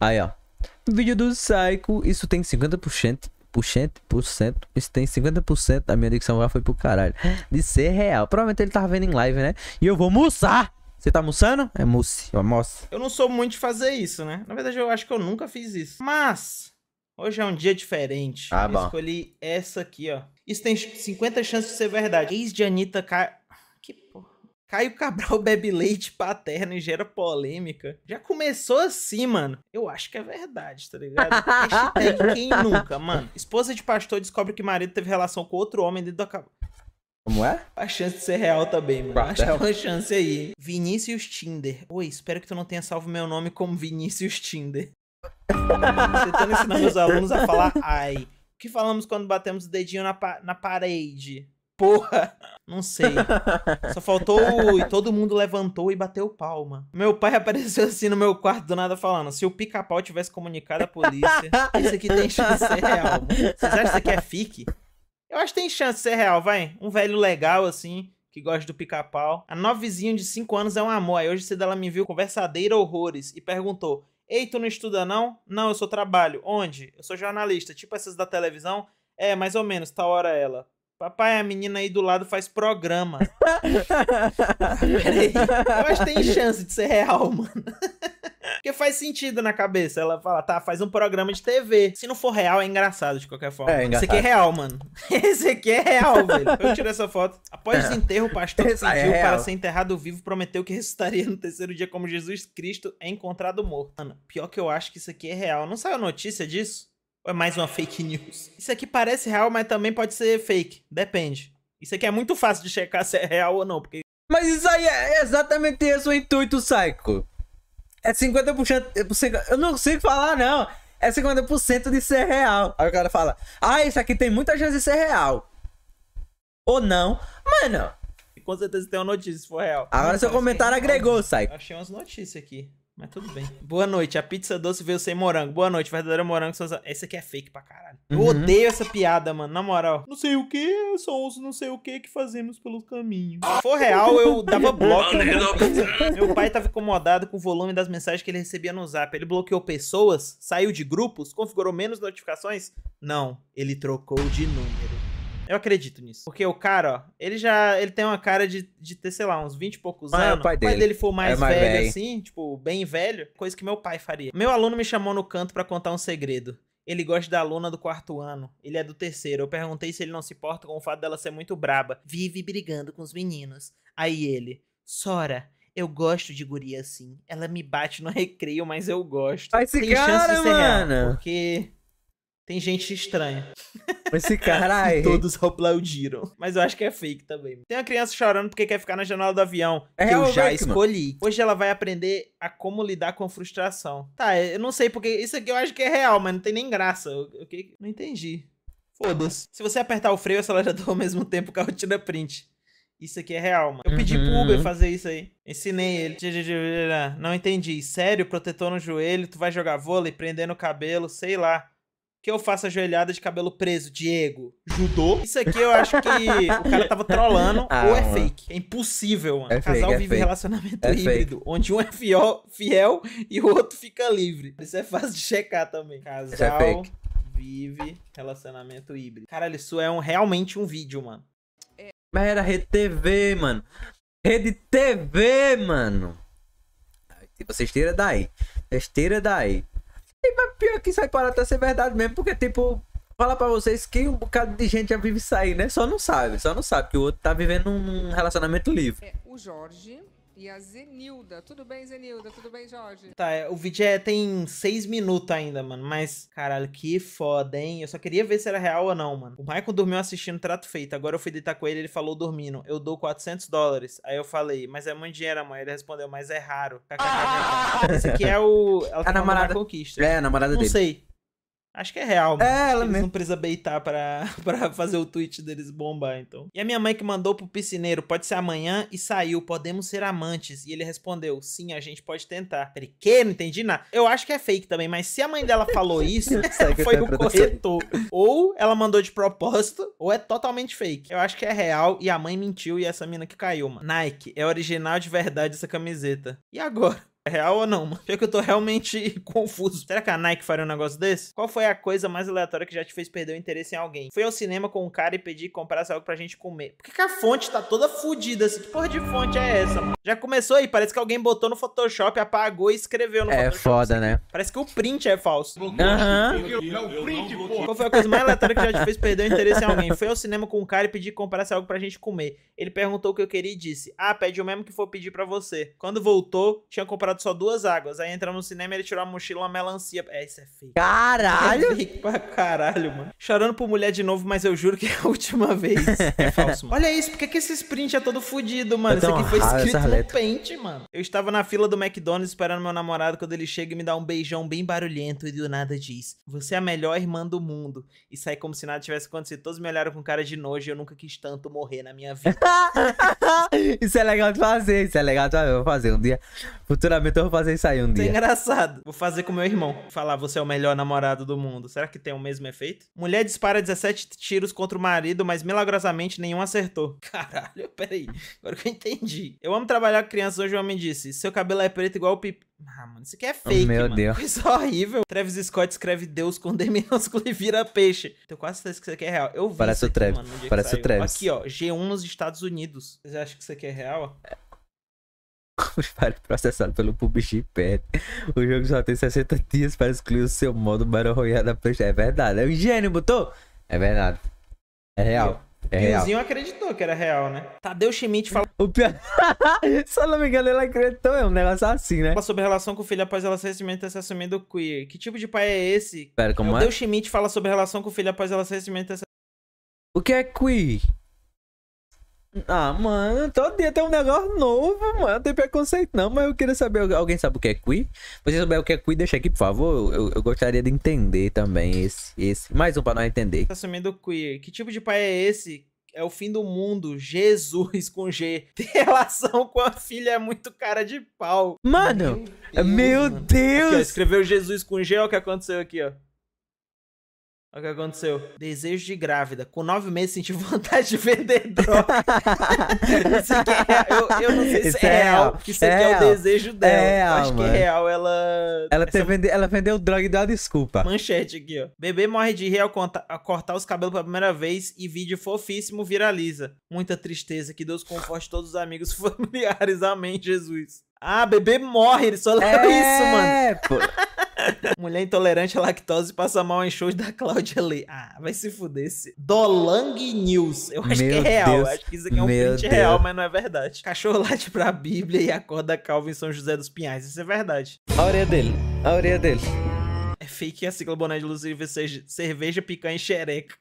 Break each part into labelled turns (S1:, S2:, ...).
S1: Aí, ó. Vídeo do Psycho, isso tem 50%. Puxante, por cento, isso tem 50% da minha dicção já foi pro caralho. De ser real. Provavelmente ele tava vendo em live, né? E eu vou almoçar! Você tá almoçando? É moço, almoço.
S2: Eu não sou muito de fazer isso, né? Na verdade, eu acho que eu nunca fiz isso. Mas, hoje é um dia diferente. Ah, eu bom. escolhi essa aqui, ó. Isso tem 50 chances de ser verdade. Ex de Anitta Car... Que porra. Caio Cabral bebe leite paterno e gera polêmica. Já começou assim, mano. Eu acho que é verdade, tá ligado? Hashtag quem nunca, mano. Esposa de pastor descobre que marido teve relação com outro homem dentro da cabra. Como é? A chance de ser real também, mano. Acho que é uma chance aí. Vinícius Tinder. Oi, espero que tu não tenha salvo meu nome como Vinícius Tinder. Você tá ensinando os alunos a falar ai. O que falamos quando batemos o dedinho na, pa na parede? porra. Não sei. Só faltou e todo mundo levantou e bateu palma. Meu pai apareceu assim no meu quarto do nada falando: se o pica-pau tivesse comunicado à polícia, isso aqui tem chance de ser real. Vocês acham que isso aqui é fique? Eu acho que tem chance de ser real, vai. Um velho legal assim, que gosta do pica-pau. A novizinha de 5 anos é um amor. Aí hoje cedo ela me viu conversadeira horrores e perguntou: Ei, tu não estuda não? Não, eu sou trabalho. Onde? Eu sou jornalista, tipo essas da televisão. É, mais ou menos, tal hora ela. Papai, a menina aí do lado faz programa. Peraí. Eu acho que tem chance de ser real, mano. Porque faz sentido na cabeça. Ela fala, tá, faz um programa de TV. Se não for real, é engraçado de qualquer forma. É, engraçado. É Esse aqui é real, mano.
S1: Esse aqui é real, velho. Eu tirei essa foto. Após o é. enterro, o pastor é sentiu é para ser
S2: enterrado vivo, prometeu que ressuscitaria no terceiro dia como Jesus Cristo é encontrado morto. Mano, pior que eu acho que isso aqui é real. Não saiu notícia disso? Ou é mais uma fake news? Isso aqui parece real, mas também pode ser fake. Depende. Isso aqui é muito fácil de checar se é real ou não, porque...
S1: Mas isso aí é exatamente esse o intuito, Psycho. É 50%... É eu não consigo falar, não. É 50% de ser real. Aí o cara fala, ah, isso aqui tem muita chance de ser real. Ou não. Mano...
S2: Com certeza tem uma notícia, se for real. Agora seu comentário agregou, Psycho. Achei umas notícias aqui. Mas tudo bem. Boa noite. A pizza doce veio sem morango. Boa noite. Verdadeiro morango. essa Esse aqui é fake pra caralho. Uhum. Eu odeio essa piada, mano. Na moral. Não sei o que, só os não sei o que que fazemos pelos caminhos. Se for real, eu dava bloco. Meu pai tava incomodado com o volume das mensagens que ele recebia no zap. Ele bloqueou pessoas, saiu de grupos, configurou menos notificações. Não, ele trocou de número. Eu acredito nisso. Porque o cara, ó, ele já ele tem uma cara de, de ter, sei lá, uns 20 e poucos Mas é anos. É o pai dele, o pai dele for mais, é mais velho, velho assim, tipo, bem velho, coisa que meu pai faria. Meu aluno me chamou no canto para contar um segredo ele gosta da aluna do quarto ano. Ele é do terceiro. Eu perguntei se ele não se importa com o fato dela ser muito braba. Vive brigando com os meninos. Aí ele, Sora. Eu gosto de guria assim. Ela me bate no recreio, mas eu gosto. Esse tem cara, chance de ser mano. real, porque tem gente estranha.
S1: Esse caralho. Todos
S2: aplaudiram. Mas eu acho que é fake também. Tem uma criança chorando porque quer ficar na janela do avião. É eu já escolhi. Mano. Hoje ela vai aprender a como lidar com a frustração. Tá, eu não sei porque. Isso aqui eu acho que é real, mas não tem nem graça. Eu, eu, eu não entendi. Foda-se. Se você apertar o freio e já acelerador ao mesmo tempo, que a rotina print. Isso aqui é real, mano. Eu pedi uhum. pro Uber fazer isso aí. Ensinei ele. Não entendi. Sério, protetor no joelho, tu vai jogar vôlei, prendendo o cabelo, sei lá que eu faço ajoelhada de cabelo preso, Diego. Judô. Isso aqui eu acho que o cara tava trolando ah, ou é mano. fake. É impossível, mano. É Casal é vive relacionamento é híbrido, fake. onde um é fiel, fiel e o outro fica livre. Isso é fácil de checar também. É casal vive relacionamento híbrido. Caralho, isso é um, realmente um vídeo, mano.
S1: Mas era Rede TV, mano. Rede TV, mano. Vocês tiram daí. Vocês tiram daí. Tipo, é pior que isso aí para até ser verdade mesmo, porque, tipo, falar para vocês que um bocado de gente já vive sair, né? Só não sabe, só não sabe que o outro tá vivendo um relacionamento livre. É, o Jorge e a Zenilda. Tudo bem, Zenilda? Tudo bem, Jorge? Tá, é, o vídeo é, tem seis
S2: minutos ainda, mano. Mas, caralho, que foda, hein? Eu só queria ver se era real ou não, mano. O Michael dormiu assistindo Trato Feito. Agora eu fui deitar com ele, ele falou dormindo. Eu dou 400 dólares. Aí eu falei, mas é muito dinheiro, amor. Ele respondeu, mas é raro. Esse aqui é o... Ela a tá namorada. Conquista.
S1: É, a namorada não dele. Não sei.
S2: Acho que é real, mano. É, ela mesmo. não precisa beitar pra, pra fazer o tweet deles bombar, então. E a minha mãe que mandou pro piscineiro, pode ser amanhã, e saiu, podemos ser amantes. E ele respondeu, sim, a gente pode tentar. Ele, que? Não entendi nada. Eu acho que é fake também, mas se a mãe dela falou isso, foi o corretor. Ou ela mandou de propósito, ou é totalmente fake. Eu acho que é real, e a mãe mentiu, e essa mina que caiu, mano. Nike, é original de verdade essa camiseta. E agora? É real ou não, mano? Já é que eu tô realmente confuso. Será que a Nike faria um negócio desse? Qual foi a coisa mais aleatória que já te fez perder o interesse em alguém? Fui ao cinema com um cara e pedi que comprasse algo pra gente comer. Por que, que a fonte tá toda fodida assim? Que porra de fonte é essa, mano? Já começou aí, parece que alguém botou no Photoshop, apagou e escreveu no é
S1: Photoshop. É foda, assim. né?
S2: Parece que o print é falso. Aham.
S1: Uhum. print, porra. Qual foi a coisa mais aleatória que já te fez perder o interesse em alguém? Fui
S2: ao cinema com um cara e pedi que comprasse algo pra gente comer. Ele perguntou o que eu queria e disse: Ah, pede o mesmo que for pedir pra você. Quando voltou, tinha comprado só duas águas. Aí entramos no cinema, ele tirou a mochila, uma melancia. É, isso é feio Caralho! É pra caralho, mano. Chorando por mulher de novo, mas eu juro que é a última vez. É falso, mano. Olha isso, por que, esse sprint é todo fodido, mano? Então, isso aqui foi ah, escrito no pente, mano. Eu estava na fila do McDonald's esperando meu namorado quando ele chega e me dá um beijão bem barulhento e do nada diz: Você é a melhor irmã do mundo. E sai é como se nada tivesse acontecido. Todos me olharam com cara de nojo e eu nunca quis tanto morrer na minha vida.
S1: isso é legal de fazer, isso é legal de fazer. Um dia, futuramente então eu vou fazer isso aí um é dia. É engraçado.
S2: Vou fazer com meu irmão. Falar, você é o melhor namorado do mundo. Será que tem o mesmo efeito? Mulher dispara 17 tiros contra o marido, mas milagrosamente nenhum acertou. Caralho, peraí. Agora que eu entendi. Eu amo trabalhar com crianças. Hoje o homem disse, seu cabelo é preto igual o pipi. Ah, mano, isso aqui é fake, Meu mano. Deus. Isso é horrível. Travis Scott escreve Deus com D minúsculo e vira peixe. Tenho quase certeza que isso aqui é real. Eu vi Parece isso aqui, o Travis. Mano, Parece o Travis. Aqui, ó, G1 nos Estados Unidos. Vocês acham que isso aqui é real? É.
S1: os vários processados pelo PUBG perdem. O jogo só tem 60 dias para excluir o seu modo Battle Royale da PlayStation. É verdade. É o gênio, botou? É verdade. É real. É real. Piozinho
S2: acreditou que era real, né? Tadeu Schmidt falou. O pior...
S1: Só não me engano, ele acreditou. É um negócio assim, né? Fala
S2: sobre relação com o filho após ela ser recebimento ter se assumindo queer. Que tipo de pai é esse? Pera, como é? Tadeu é? Schmidt fala sobre relação com o filho após ela ser recebimento ter se...
S1: O que é queer? Ah, mano, todo dia tem um negócio novo, mano. Não tem preconceito, não, mas eu queria saber. Alguém sabe o que é Se Você souber o que é queer? deixa aqui, por favor. Eu, eu, gostaria de entender também esse, esse. Mais um pra nós entender. Tá
S2: assumindo queer. Que tipo de pai é esse? É o fim do mundo. Jesus com G. Tem relação com a filha é muito cara de pau.
S1: Mano, meu Deus! Deus. Aqui, ó,
S2: escreveu Jesus com G, olha o que aconteceu aqui, ó. Olha o que aconteceu. Desejo de grávida. Com nove meses senti vontade de vender
S1: droga. isso aqui é real. Eu, eu não sei se isso é, é real, porque isso aqui é o é desejo dela. É real, Acho mano. que é real. Ela. Ela, Essa... vende... Ela vendeu droga e deu a desculpa. Manchete aqui,
S2: ó. Bebê morre de rir ao conta... cortar os cabelos pela primeira vez e vídeo fofíssimo viraliza. Muita tristeza. Que Deus conforte todos os amigos familiares. Amém, Jesus. Ah, bebê morre. Ele só leu é... isso, mano. É, pô. Mulher intolerante à lactose passa mal em shows da Cláudia Lee. Ah, vai se fuder esse. Dolang News. Eu acho Meu que é real. Deus. Acho que isso aqui é um Meu print Deus. real, mas não é verdade. Cachorro late pra Bíblia e acorda Calvin São José dos Pinhais. Isso é verdade. A orelha dele. A orelha dele. É fake a sigla boné de luz e cerveja, picanha e xereca.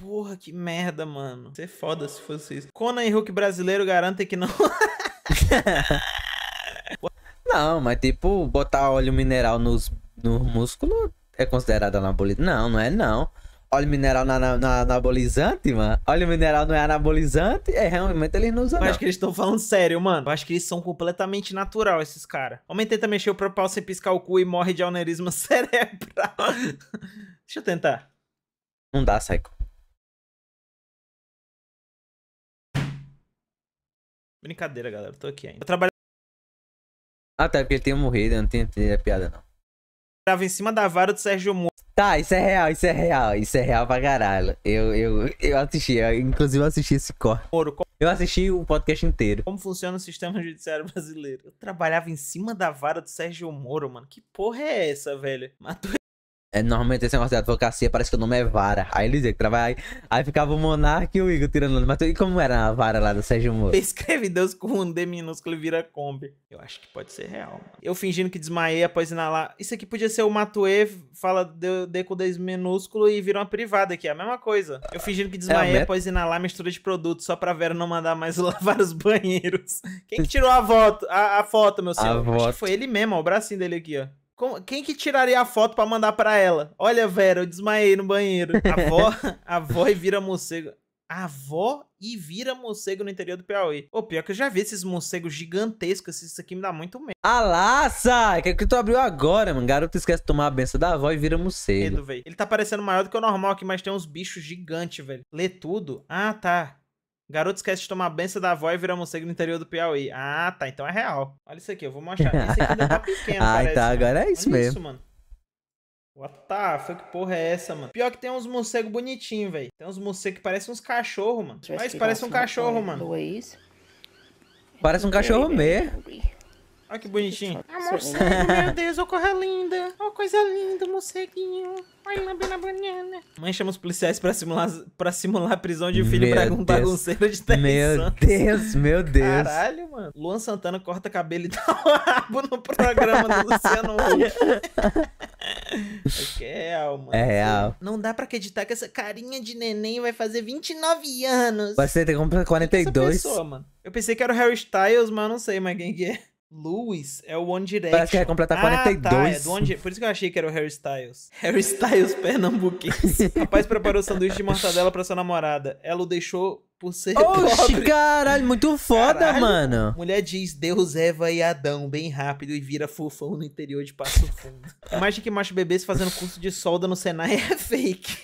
S2: Porra, que merda, mano. Isso é foda se fosse isso. Conan e Hulk brasileiro garantem que não...
S1: Não, mas tipo, botar óleo mineral nos no músculo é considerado anabolizante? Não, não é não. Óleo mineral na, na, na anabolizante, mano. Óleo mineral não é anabolizante? É, realmente eles não usam. Mas acho que eles estão falando
S2: sério, mano. Eu acho que eles são completamente natural, esses caras. Homem tenta mexer o propósito sem piscar o cu e morre de aneurisma cerebral. Deixa eu tentar.
S1: Não dá, Psycho.
S2: Brincadeira, galera. Eu tô aqui ainda.
S1: Eu trabalho. Até ah, tá, porque ele tinha morrido. Eu não tinha, a piada, não em cima da vara do Sérgio Moro. Tá, isso é real, isso é real, isso é real pra caralho. Eu, eu, eu assisti, eu, inclusive eu assisti esse corte. Moro, eu assisti o podcast inteiro.
S2: Como funciona o sistema judiciário brasileiro? Eu trabalhava em cima da vara do Sérgio Moro, mano. Que porra é essa, velho? Matou
S1: é, normalmente esse negócio de advocacia parece que o nome é vara. Aí ele dizia que Aí ficava o Monarca e o Igor tirando nome. Mas e como era a vara lá do Sérgio Moro?
S2: Escreve Deus com um D minúsculo e vira Kombi. Eu acho que pode ser real, mano. Eu fingindo que desmaiei após inalar. Isso aqui podia ser o Matue, fala D, D com D minúsculo e vira uma privada aqui. É a mesma coisa. Eu fingindo que é, desmaiei é após inalar mistura de produtos só pra Vera não mandar mais lavar os banheiros. Quem que tirou a, voto, a, a foto, meu senhor? A acho voto. que foi ele mesmo, ó, o bracinho dele aqui, ó quem que tiraria a foto para mandar para ela? Olha, Vera, eu desmaiei no banheiro. A avó, a avó e vira morcego. A avó e vira morcego no interior do Piauí. Ô, pior que eu já vi esses morcegos gigantescos. Assim, isso aqui me dá muito medo.
S1: Alaça! Ah que é que tu abriu agora, mano? Garoto esquece de tomar a benção da avó e vira morcego. Medo,
S2: velho. Ele tá parecendo maior do que o normal aqui, mas tem uns bichos gigantes, velho. Lê tudo. Ah, tá. Garoto esquece de tomar a benção da avó e vira morcego no interior do Piauí. Ah, tá. Então é real. Olha isso aqui, eu vou mostrar. Esse aqui ainda tá pequeno, Ah, parece, tá. Mano. Então né? Agora é isso Olha mesmo. Isso, mano. What the fuck, que porra é essa, mano? Pior que tem uns morcegos bonitinhos, velho. Tem uns morcegos que parecem uns cachorros, mano. Mas parece um cachorro, mano.
S1: Parece um cachorro mesmo.
S2: Olha que bonitinho. A morcego, meu Deus, olha coisa linda. Olha coisa linda, morceguinho. Olha lá bem na banana. Mãe chama os policiais pra simular, pra simular a prisão de um filho meu pra um bagunceiro de 10 Meu Deus,
S1: meu Deus. Caralho,
S2: mano. Luan Santana corta cabelo e dá um rabo no programa do Luciano Huck. é real, mano.
S1: É real.
S2: Não dá pra acreditar que essa carinha de neném vai fazer 29 anos. Vai
S1: ser tem como que é essa pessoa, mano?
S2: Eu pensei que era o Harry Styles, mas não sei mais quem que é. Lewis é o One Direction. Parece que vai é completar 42. Ah, tá, é do One... Por isso que eu achei que era o Harry Styles. Harry Styles pernambuquense. Rapaz preparou sanduíche de mortadela para sua namorada. Ela o deixou por ser Oxi, pobre. caralho,
S1: muito foda, caralho. mano.
S2: Mulher diz Deus, Eva e Adão bem rápido e vira fofão no interior de Passo Fundo. Imagina que macho bebê se fazendo curso de solda no Senai é fake.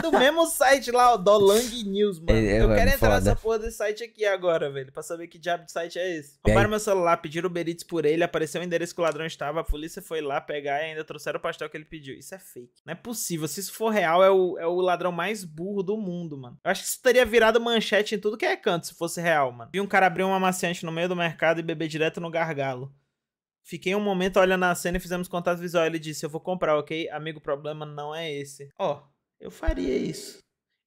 S2: Do mesmo site lá, ó, Dolang News,
S1: mano. É, é, eu quero entrar nessa
S2: porra desse site aqui agora, velho, pra saber que diabo de site é esse. Roubaram meu celular, pediram Uber por ele, apareceu o endereço que o ladrão estava, a polícia foi lá pegar e ainda trouxeram o pastel que ele pediu. Isso é fake. Não é possível. Se isso for real, é o, é o ladrão mais burro do mundo, mano. Eu acho que isso teria virado manchete em tudo que é canto, se fosse real, mano. Vi um cara abrir um amaciante no meio do mercado e beber direto no gargalo. Fiquei um momento olhando a cena e fizemos contato visual. Ele disse: Eu vou comprar, ok? Amigo, o problema não é esse. Ó, oh, eu faria isso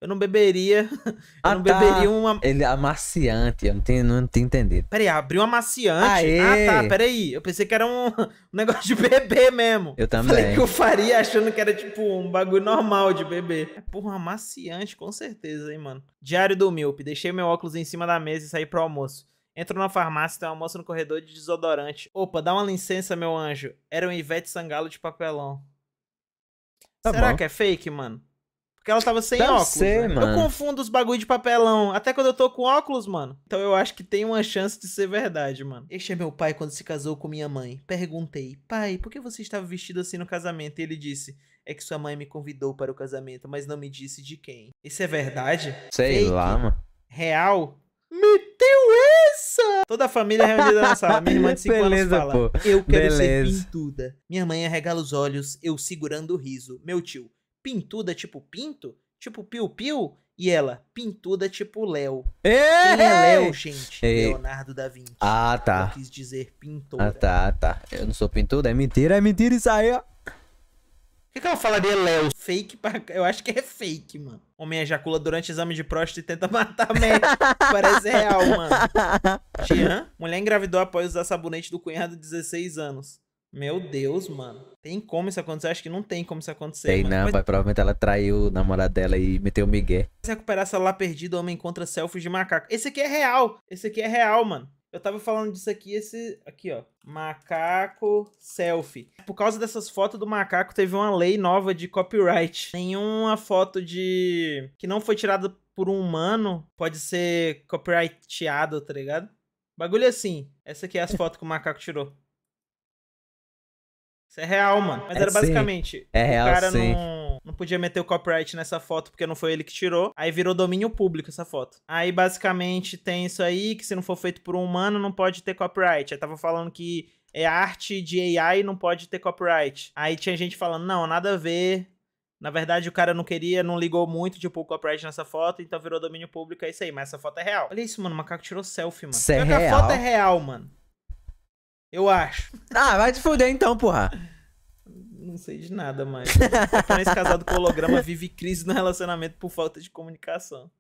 S2: eu não beberia. Ah, eu não tá. beberia uma.
S1: Ele é amaciante, eu não tenho, não tenho entendido.
S2: Peraí, abriu um amaciante? Aê. Ah, tá, peraí. Eu pensei que era um, um negócio de bebê mesmo.
S1: Eu também. Falei que eu
S2: faria achando que era tipo um bagulho normal de bebê. É porra, amaciante, com certeza, hein, mano. Diário do Milp. Deixei meu óculos em cima da mesa e saí pro almoço. Entro na farmácia, tem uma moça no corredor de desodorante. Opa, dá uma licença, meu anjo. Era um Ivete Sangalo de papelão. Tá Será bom. que é fake, mano? Porque ela tava sem Deve óculos. Ser, né? Eu confundo os bagulho de papelão. Até quando eu tô com óculos, mano. Então eu acho que tem uma chance de ser verdade, mano. Este é meu pai quando se casou com minha mãe. Perguntei, pai, por que você estava vestido assim no casamento? E ele disse, é que sua mãe me convidou para o casamento, mas não me disse de quem. Isso é verdade?
S1: Sei Fake? lá, mano.
S2: Real? Meteu essa! Toda a família reunida na sala. Minha irmã de 5 anos fala, pô. eu quero Beleza. ser pintuda. Minha mãe arregala os olhos, eu segurando o riso. Meu tio, pintuda tipo pinto, tipo piu-piu, e ela, pintuda tipo Léo. Quem é Léo, gente? Ei. Leonardo da Vinci. Ah, tá. Eu quis dizer pintura. Ah,
S1: tá, tá. Eu não sou pintuda, é mentira, é mentira isso aí, ó. O
S2: que, que ela de Léo? Fake pra... Eu acho que é fake, mano. Homem ejacula durante exame de próstata e tenta matar a médica.
S1: Parece real, mano.
S2: Jean, mulher engravidou após usar sabonete do cunhado de 16 anos. Meu Deus, mano. Tem como isso acontecer? Acho que não tem como isso acontecer. Tem, mano. não. Mas... Vai,
S1: provavelmente ela traiu o namorado dela e meteu o Miguel.
S2: Se recuperar celular perdido, homem encontra selfies de macaco. Esse aqui é real. Esse aqui é real, mano. Eu tava falando disso aqui, esse. Aqui, ó. Macaco selfie. Por causa dessas fotos do macaco, teve uma lei nova de copyright. Nenhuma foto de. que não foi tirada por um humano pode ser copyrighteado, tá ligado? Bagulho assim. Essa aqui é as fotos que o macaco tirou. Isso é real, mano. Mas é era sim. basicamente. É real, o cara sim. Não, não podia meter o copyright nessa foto porque não foi ele que tirou. Aí virou domínio público essa foto. Aí basicamente tem isso aí que se não for feito por um humano não pode ter copyright. Aí tava falando que é arte de AI não pode ter copyright. Aí tinha gente falando, não, nada a ver. Na verdade, o cara não queria, não ligou muito, tipo, o copyright nessa foto, então virou domínio público, é isso aí, mas essa foto é real. Olha isso, mano, o macaco tirou selfie, mano. Isso é real? a foto é real, mano. Eu acho. Ah, vai te fuder então, porra. Não sei de nada mais. Japonês é casado com holograma vive crise no relacionamento por falta de comunicação.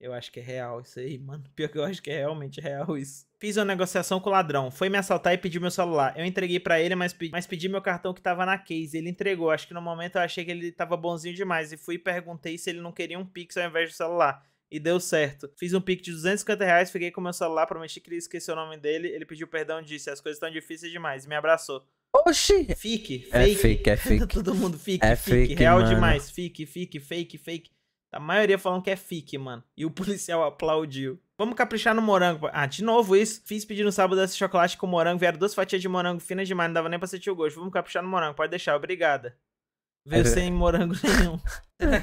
S2: Eu acho que é real isso aí, mano. Pior que eu acho que é realmente real isso. Fiz uma negociação com o ladrão. Foi me assaltar e pediu meu celular. Eu entreguei para ele, mas, pedi, mas pedi meu cartão que tava na case. Ele entregou. Acho que no momento eu achei que ele tava bonzinho demais. E fui e perguntei se ele não queria um Pix ao invés do celular e deu certo. Fiz um pique de 250 reais, fiquei com meu celular, prometi que ele esqueceu o nome dele, ele pediu perdão e disse, as coisas estão difíceis demais, e me abraçou. Oxi! Fique, é fake. É fake, é fake. Todo mundo fique, é fique. real mano. demais, fique, fique, fake, fake. A maioria falando que é fique, mano. E o policial aplaudiu. Vamos caprichar no morango. Ah, de novo isso. Fiz pedir no sábado esse chocolate com morango. Vieram duas fatias de morango finas demais, não dava nem pra sentir o gosto. Vamos caprichar no morango, pode deixar, obrigada. É Veio sem morango nenhum. É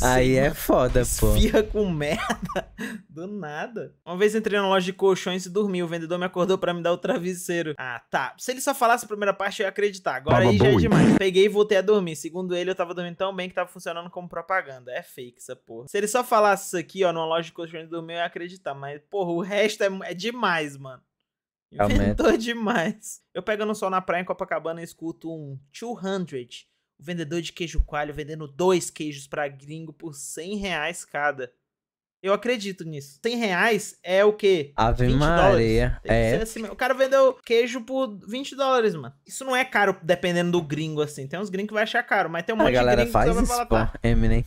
S2: aí é
S1: foda, pô. Esfirra
S2: com merda. Do nada. Uma vez entrei na loja de colchões e dormi. O vendedor me acordou para me dar o travesseiro. Ah, tá. Se ele só falasse a primeira parte, eu ia acreditar. Agora Baba aí boy. já é demais. Peguei e voltei a dormir. Segundo ele, eu tava dormindo tão bem que tava funcionando como propaganda. É fake essa porra. Se ele só falasse isso aqui, ó, numa loja de colchões e dormi, eu ia acreditar. Mas, porra, o resto é, é demais, mano.
S1: É Inventou
S2: demais. Eu pegando sol na praia em Copacabana, e escuto um 200 o vendedor de queijo coalho vendendo dois queijos para gringo por 100 reais cada. Eu acredito nisso. 100 reais é o quê?
S1: Ave Maria. É. é.
S2: Assim, o cara vendeu queijo por 20 dólares, mano. Isso não é caro dependendo do gringo, assim. Tem uns gringos que vai achar caro, mas tem um monte de gringo faz que vai falar, pá, tá. Eminem.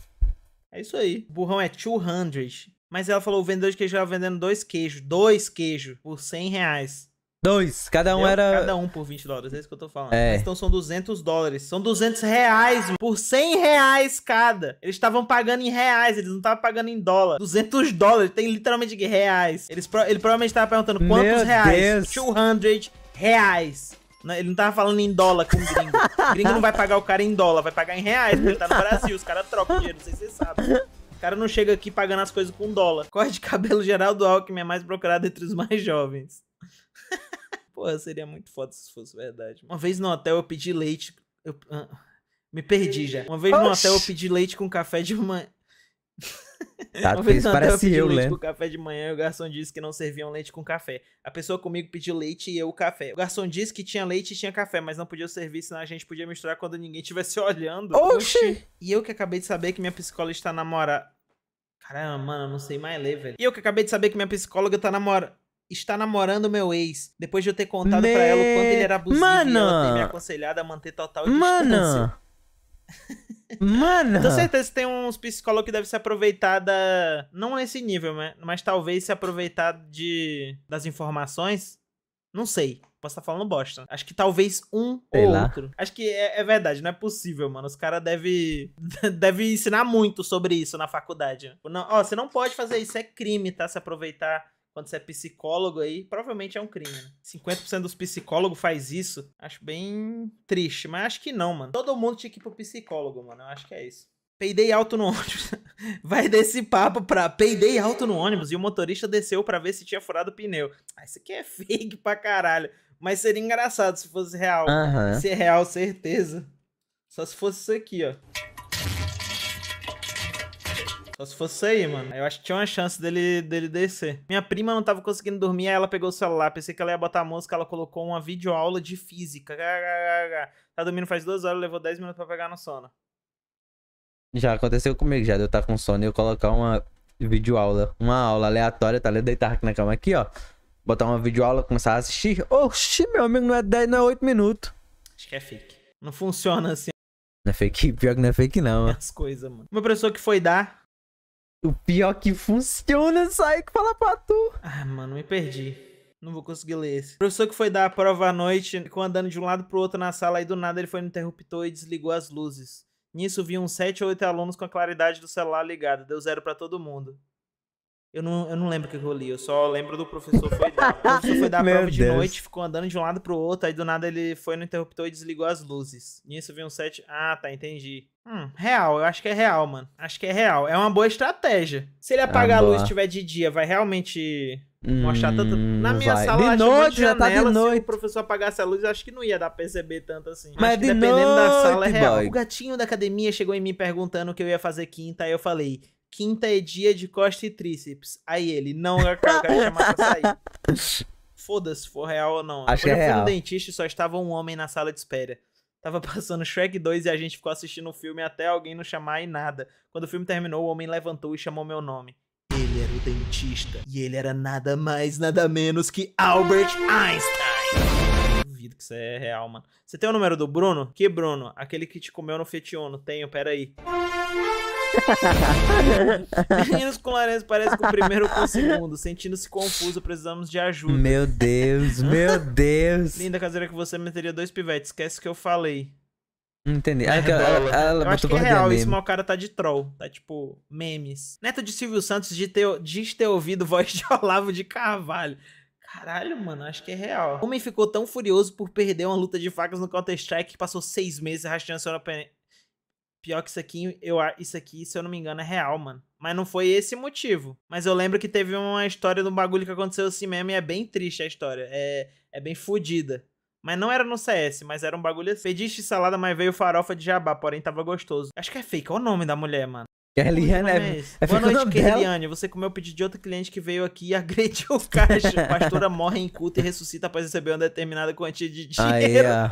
S2: É isso aí. O burrão é 200. Mas ela falou, o vendedor de queijo estava vendendo dois queijos. Dois queijos por 100 reais. Dois, cada um era. Cada um por 20 dólares, é isso que eu tô falando. É. então são 200 dólares. São 200 reais por 100 reais cada. Eles estavam pagando em reais, eles não estavam pagando em dólar. 200 dólares, tem literalmente reais. Eles, ele provavelmente tava perguntando quantos Meu reais. Deus. 200 reais. Ele não tava falando em dólar com o gringo. O gringo não vai pagar o cara em dólar, vai pagar em reais, porque ele tá no Brasil. Os caras trocam dinheiro,
S1: não sei se vocês sabem.
S2: O cara não chega aqui pagando as coisas com dólar. Corte de cabelo geral do Alckmin é mais procurado entre os mais jovens. Porra, seria muito foda se fosse verdade. Uma vez no hotel eu pedi leite. Eu... me perdi já. Uma vez Oxi. no hotel eu pedi leite com café de manhã.
S1: Tá uma vez no hotel eu pedi eu, leite né? com
S2: café de manhã e o garçom disse que não serviam leite com café. A pessoa comigo pediu leite e eu o café. O garçom disse que tinha leite e tinha café, mas não podia servir, senão a gente podia misturar quando ninguém estivesse olhando. Oxi. Oxi! E eu que acabei de saber que minha psicóloga está namorada. Caramba, mano, eu não sei mais ler, velho. E eu que acabei de saber que minha psicóloga tá namorada está namorando meu ex, depois de eu ter contado me... pra ela o quanto ele era abusivo Mano. e ela ter me aconselhado a manter total Mano. distância. Mano! Eu tenho certeza que tem uns psicólogos que devem se aproveitar da... Não nesse nível, né? Mas talvez se aproveitar de... das informações. Não sei. Posso estar tá falando bosta. Acho que talvez um sei ou lá. outro. Acho que é, é, verdade, não é possível, mano. Os caras devem deve ensinar muito sobre isso na faculdade. Não, ó, você não pode fazer isso, é crime, tá? Se aproveitar quando você é psicólogo aí, provavelmente é um crime, né? 50% dos psicólogos faz isso. Acho bem triste, mas acho que não, mano. Todo mundo tinha que ir pro psicólogo, mano. Eu acho que é isso. Peidei alto no ônibus. Vai desse papo pra peidei alto no ônibus e o motorista desceu para ver se tinha furado o pneu. Ah, isso aqui é fake pra caralho. Mas seria engraçado se fosse real. Uhum. Se é real, certeza. Só se fosse isso aqui, ó. Só se fosse aí, mano. Eu acho que tinha uma chance dele, dele descer. Minha prima não tava conseguindo dormir, aí ela pegou o celular. Pensei que ela ia botar a música, ela colocou uma videoaula de física. Tá dormindo faz duas horas, levou dez minutos pra pegar no sono.
S1: Já aconteceu comigo, já de eu estar tá com sono e eu colocar uma videoaula, uma aula aleatória, tá Eu Deitar aqui na cama aqui, ó. Botar uma videoaula, começar a assistir. Oxi, meu amigo, não é 10, não é 8 minutos.
S2: Acho que é fake. Não funciona assim.
S1: Não é fake, pior que não é fake, não. Mano. As
S2: coisas, mano. Uma pessoa que foi dar o pior que funciona, sai que fala pra tu. Ah, mano, me perdi. Não vou conseguir ler esse. O professor que foi dar a prova à noite ficou andando de um lado pro outro na sala e do nada ele foi no interruptor e desligou as luzes. Nisso vi uns 7 ou 8 alunos com a claridade do celular ligada. Deu zero para todo mundo. Eu não, eu não lembro o que eu li, eu só lembro do professor foi dar, o professor foi dar a prova Deus. de noite, ficou andando de um lado pro outro, aí do nada ele foi no interruptor e desligou as luzes. Nisso viu um set. Ah, tá, entendi. Hum, real, eu acho que é real, mano. Acho que é real. É uma boa estratégia. Se ele ah, apagar ah, a luz e tiver de dia, vai realmente mostrar tanto. Hum, Na minha vai. sala, de noite, já tá de noite. Se o professor apagasse a luz, acho que não ia dar pra perceber tanto assim. Mas de dependendo noite, da sala, é real. Boy. O gatinho da academia chegou em mim perguntando o que eu ia fazer quinta, aí eu falei: Quinta é dia de costa e tríceps. Aí ele, não, eu quero, quero chamar pra sair. Foda-se, for real ou não. Acho que é real. no dentista só estava um homem na sala de espera. Tava passando Shrek 2 e a gente ficou assistindo o filme até alguém não chamar e nada. Quando o filme terminou, o homem levantou e chamou meu nome. Ele era o dentista. E ele era nada mais, nada menos que Albert Einstein. Duvido que isso é real, mano. Você tem o número do Bruno? Que Bruno? Aquele que te comeu no fetiono. Tenho, peraí. aí. Meninos com laranja parecem com o primeiro com o segundo. Sentindo-se confuso, precisamos de ajuda. Meu
S1: Deus, meu Deus.
S2: Linda caseira que você meteria dois pivetes. Esquece que eu falei.
S1: Entendi. É, ah, ela, ela, né? ela eu acho que é real, meme. isso, mas
S2: o cara tá de troll. Tá tipo, memes. Neto de Silvio Santos de ter, diz ter ouvido voz de Olavo de Carvalho. Caralho, mano, acho que é real. O homem ficou tão furioso por perder uma luta de facas no Counter-Strike que passou seis meses rastreando seu, Pior que isso aqui, eu, isso aqui, se eu não me engano, é real, mano. Mas não foi esse motivo. Mas eu lembro que teve uma história de um bagulho que aconteceu assim mesmo e é bem triste a história. É, é bem fodida. Mas não era no CS, mas era um bagulho assim. Pediste salada, mas veio farofa de jabá, porém tava gostoso. Acho que é fake, é o nome da mulher, mano. Né? Kerliane é, é Boa noite, Kerliane. Você comeu o pedido de outro cliente que veio aqui e agrediu o caixa. Pastora morre em culto e ressuscita após receber uma determinada quantia de dinheiro. Aí,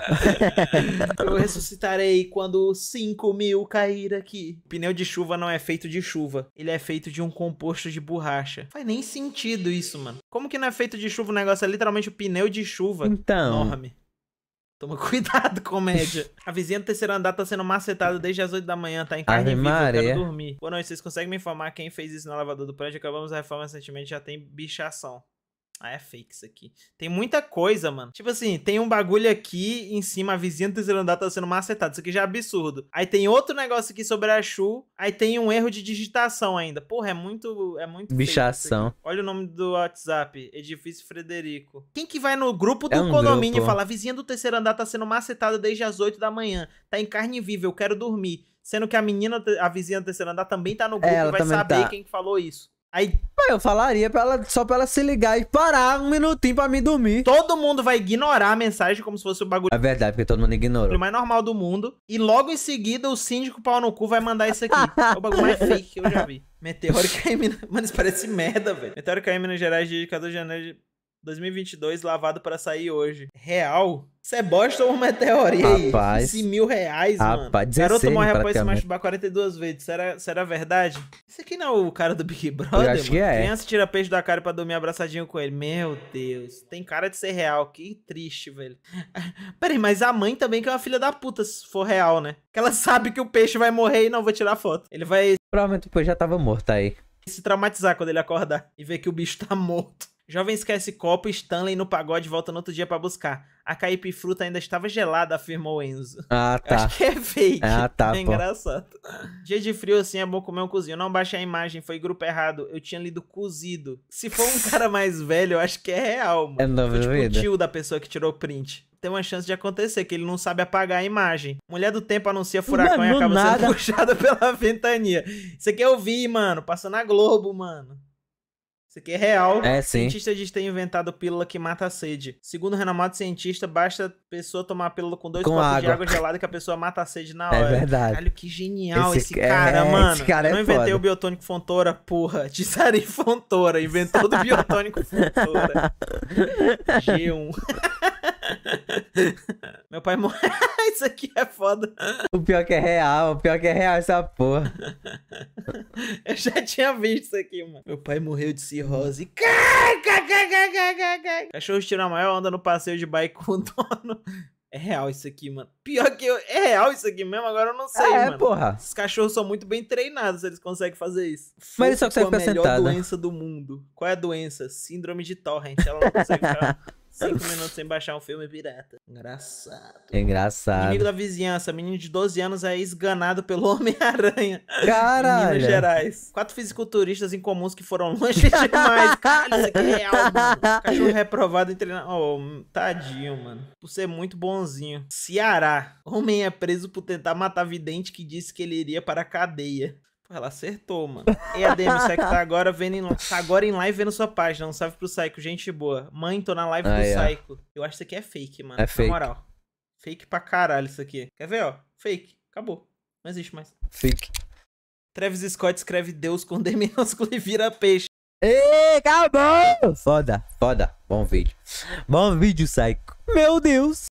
S2: Eu ressuscitarei quando 5 mil cair aqui. O pneu de chuva não é feito de chuva. Ele é feito de um composto de borracha. faz nem sentido isso, mano. Como que não é feito de chuva o negócio? É literalmente o pneu de chuva. Então. Enorme. Toma cuidado, comédia. A vizinha do terceiro andar tá sendo macetada desde as 8 da manhã, tá em carne viva, eu quero dormir. Boa noite, vocês conseguem me informar quem fez isso no elevador do prédio? Acabamos a reforma recentemente, já tem bichação. Ah, é fake isso aqui. Tem muita coisa, mano. Tipo assim, tem um bagulho aqui em cima, a vizinha do terceiro andar tá sendo macetada. Isso aqui já é absurdo. Aí tem outro negócio aqui sobre a Shu. Aí tem um erro de digitação ainda. Porra, é muito. É muito.
S1: Bichação.
S2: Olha o nome do WhatsApp: Edifício Frederico. Quem que vai
S1: no grupo do é um condomínio grupo. e fala: a
S2: vizinha do terceiro andar tá sendo macetada desde as 8 da manhã. Tá em carne viva, eu quero dormir. Sendo que a menina, a vizinha do terceiro andar, também tá no grupo é, Ela e vai saber tá. quem falou isso. Aí
S1: pô, eu falaria pra ela, só pra ela se ligar e parar
S2: um minutinho pra me dormir. Todo mundo vai ignorar a mensagem como se fosse o um
S1: bagulho. É verdade, porque todo mundo ignorou. O
S2: mais normal do mundo. E logo em seguida o síndico pau no cu vai mandar isso aqui. é o bagulho mais fake que eu já vi. Meteoro caiu Mano, isso parece merda, velho. Meteoro caiu em Minas Gerais de 14 de janeiro de... 2022 lavado para sair hoje. Real? Você é bosta ou uma meteoria aí? Rapaz. mil reais, rapaz, mano. 16, Garoto morre após se masturbar 42 vezes. Será, será verdade? Isso aqui não é o cara do Big Brother, Eu acho mano. Que é. Criança tira peixe da cara pra dormir abraçadinho com ele. Meu Deus. Tem cara de ser real. Que triste, velho. Peraí, mas a mãe também que é uma filha da puta, se for real, né? Que ela sabe que o peixe vai morrer e não vou tirar foto. Ele vai...
S1: Provavelmente o peixe já tava morto aí.
S2: Se traumatizar quando ele acordar e ver que o bicho tá morto. Jovem esquece copo, Stanley no pagode volta no outro dia para buscar. A caipifruta ainda estava gelada, afirmou Enzo. Ah, tá. acho que é fake. Ah, tá. É engraçado. Dia de frio assim é bom comer um cozinho. Não baixei a imagem, foi grupo errado. Eu tinha lido cozido. Se for um cara mais velho, eu acho que é real,
S1: mano. É nova tipo, vida. o tio
S2: da pessoa que tirou o print tem uma chance de acontecer, que ele não sabe apagar a imagem. Mulher do tempo anuncia furacão não, não e acaba nada. sendo puxada pela ventania. Isso aqui eu é vi, mano. Passou na Globo, mano. Isso aqui é real.
S1: É, sim. Cientista
S2: diz ter inventado pílula que mata a sede. Segundo o renomado cientista, basta a pessoa tomar a pílula com dois com copos água. de água gelada que a pessoa mata a sede na é hora. É verdade. Caralho, que genial esse, esse é, cara, é, mano. Esse cara é não inventei foda. o biotônico Fontoura, porra. Tissari Fontoura. Inventou do biotônico Fontoura. G1.
S1: Meu pai morreu.
S2: Isso aqui é foda.
S1: O pior que é real, o pior que é real essa porra.
S2: Eu já tinha visto isso aqui, mano. Meu pai morreu de cirrose. Cai,
S1: cai, cai, cai, cai, cai.
S2: a maior onda no passeio de bike com o dono. É real isso aqui, mano. Pior que eu. É real isso aqui mesmo? Agora eu não sei, é, mano. É, porra. Esses cachorros são muito bem treinados, eles conseguem fazer isso. Mas eles só conseguem ficar sentados. É a melhor né? doença do mundo? Qual é a doença? Síndrome de Torrent.
S1: Ela não consegue ficar.
S2: Cinco minutos sem baixar um filme pirata. Engraçado.
S1: É engraçado. Inimigo
S2: da vizinhança. Menino de 12 anos é esganado pelo Homem-Aranha. Caralho. Minas Gerais. Quatro fisiculturistas incomuns que foram longe demais. Caralho. isso aqui é real, mano. Cachorro reprovado em treinar. Oh, tadinho, mano. Por ser muito bonzinho. Ceará. Homem é preso por tentar matar vidente que disse que ele iria para a cadeia ela acertou, mano. E a Demi, é que tá agora, vendo em, tá agora em live vendo sua página. Um salve pro Psycho, gente boa. Mãe, tô na live ah, do é. Psycho. Eu acho que isso aqui é fake, mano. É Na fake. moral. Fake pra caralho isso aqui. Quer ver, ó? Fake. Acabou. Não existe mais. Fake. Travis Scott escreve Deus com D minúsculo e vira peixe.
S1: Ê, acabou! Foda, foda. Bom vídeo. Bom vídeo, Psycho. Meu Deus!